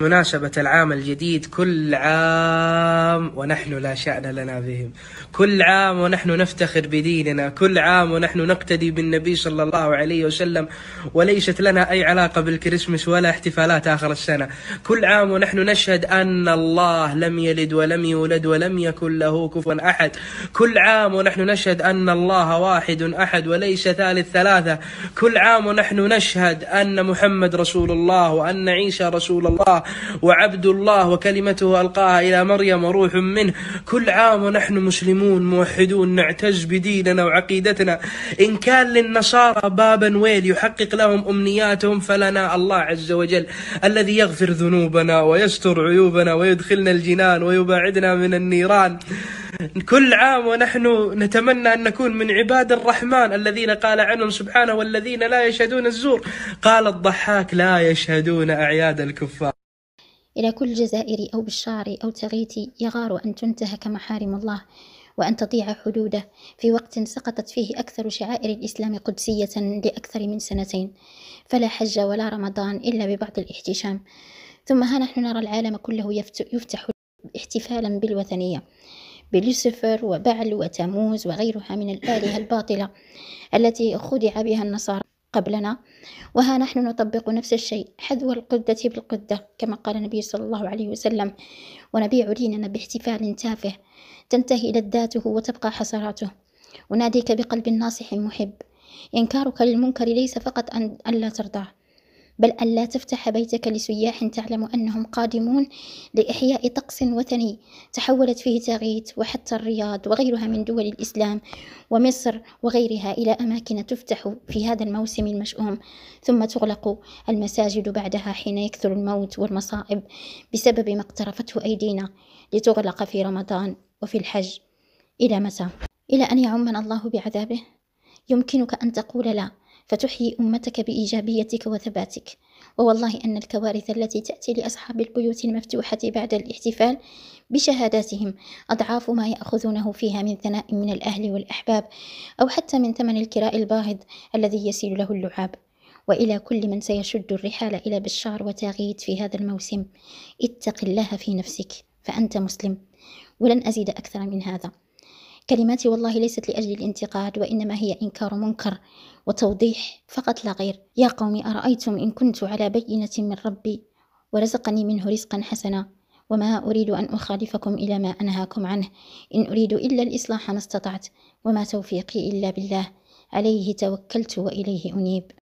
بمناسبة العام الجديد كل عام ونحن لا شأن لنا بهم كل عام ونحن نفتخر بديننا كل عام ونحن نقتدي بالنبي صلى الله عليه وسلم وليست لنا أي علاقة بالكريسماس ولا احتفالات آخر السنة كل عام ونحن نشهد أن الله لم يلد ولم يولد ولم يكن له كفوا أحد كل عام ونحن نشهد أن الله واحد أحد وليس ثالث ثلاثة كل عام ونحن نشهد أن محمد رسول الله وأن عيسى رسول الله وعبد الله وكلمته ألقاها إلى مريم وروح منه كل عام ونحن مسلمون موحدون نعتز بديننا وعقيدتنا إن كان للنصارى بابا ويل يحقق لهم أمنياتهم فلنا الله عز وجل الذي يغفر ذنوبنا ويستر عيوبنا ويدخلنا الجنان ويباعدنا من النيران كل عام ونحن نتمنى أن نكون من عباد الرحمن الذين قال عنهم سبحانه والذين لا يشهدون الزور قال الضحاك لا يشهدون أعياد الكفار إلى كل جزائري أو بشاري أو تغيتي يغار أن تنتهك محارم الله وأن تضيع حدوده في وقت سقطت فيه أكثر شعائر الإسلام قدسية لأكثر من سنتين فلا حج ولا رمضان إلا ببعض الاحتشام ثم ها نحن نرى العالم كله يفتح احتفالا بالوثنية بلوسيفر وبعل وتموز وغيرها من الآلهة الباطلة التي خدع بها النصارى قبلنا وها نحن نطبق نفس الشيء حذو القدة بالقدة كما قال النبي صلى الله عليه وسلم ونبيع ديننا باحتفال تافه تنتهي لذاته وتبقى حسراته أناديك بقلب ناصح محب إنكارك للمنكر ليس فقط أن ألا ترضاه بل ألا تفتح بيتك لسياح تعلم أنهم قادمون لإحياء طقس وثني تحولت فيه تاغيت وحتى الرياض وغيرها من دول الإسلام ومصر وغيرها إلى أماكن تفتح في هذا الموسم المشؤوم ثم تغلق المساجد بعدها حين يكثر الموت والمصائب بسبب ما اقترفته أيدينا لتغلق في رمضان وفي الحج إلى متى؟ إلى أن يعمنا الله بعذابه؟ يمكنك أن تقول لا فتحيي أمتك بإيجابيتك وثباتك ووالله أن الكوارث التي تأتي لأصحاب البيوت المفتوحة بعد الاحتفال بشهاداتهم أضعاف ما يأخذونه فيها من ثناء من الأهل والأحباب أو حتى من ثمن الكراء الباهظ الذي يسيل له اللعاب وإلى كل من سيشد الرحال إلى بشار وتاغيت في هذا الموسم اتق الله في نفسك فأنت مسلم ولن أزيد أكثر من هذا كلماتي والله ليست لأجل الانتقاد وإنما هي إنكار منكر وتوضيح فقط لا غير يا قوم أرأيتم إن كنت على بينة من ربي ورزقني منه رزقا حسنا وما أريد أن أخالفكم إلى ما أنهاكم عنه إن أريد إلا الإصلاح ما استطعت وما توفيقي إلا بالله عليه توكلت وإليه أنيب